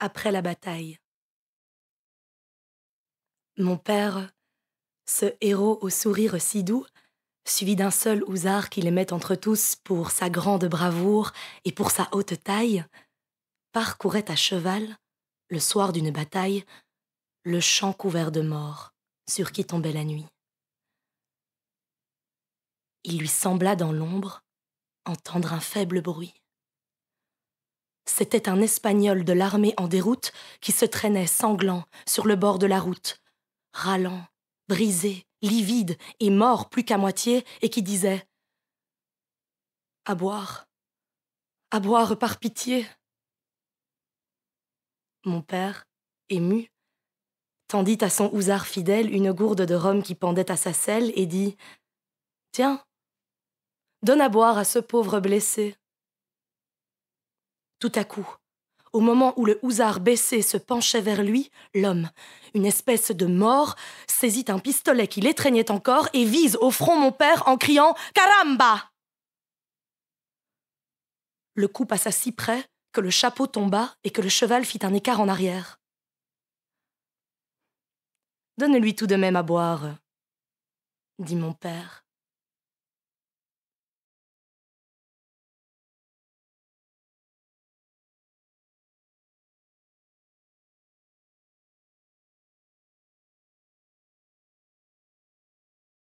après la bataille. Mon père, ce héros au sourire si doux, suivi d'un seul housard qui aimait entre tous pour sa grande bravoure et pour sa haute taille, parcourait à cheval, le soir d'une bataille, le champ couvert de morts sur qui tombait la nuit. Il lui sembla dans l'ombre entendre un faible bruit. C'était un Espagnol de l'armée en déroute qui se traînait sanglant sur le bord de la route, râlant, brisé, livide et mort plus qu'à moitié, et qui disait À boire, à boire par pitié. Mon père, ému, tendit à son housard fidèle une gourde de rhum qui pendait à sa selle et dit Tiens, donne à boire à ce pauvre blessé. Tout à coup, au moment où le housard baissé se penchait vers lui, l'homme, une espèce de mort, saisit un pistolet qui l'étreignait encore et vise au front mon père en criant Caramba Le coup passa si près que le chapeau tomba et que le cheval fit un écart en arrière. Donne-lui tout de même à boire, dit mon père.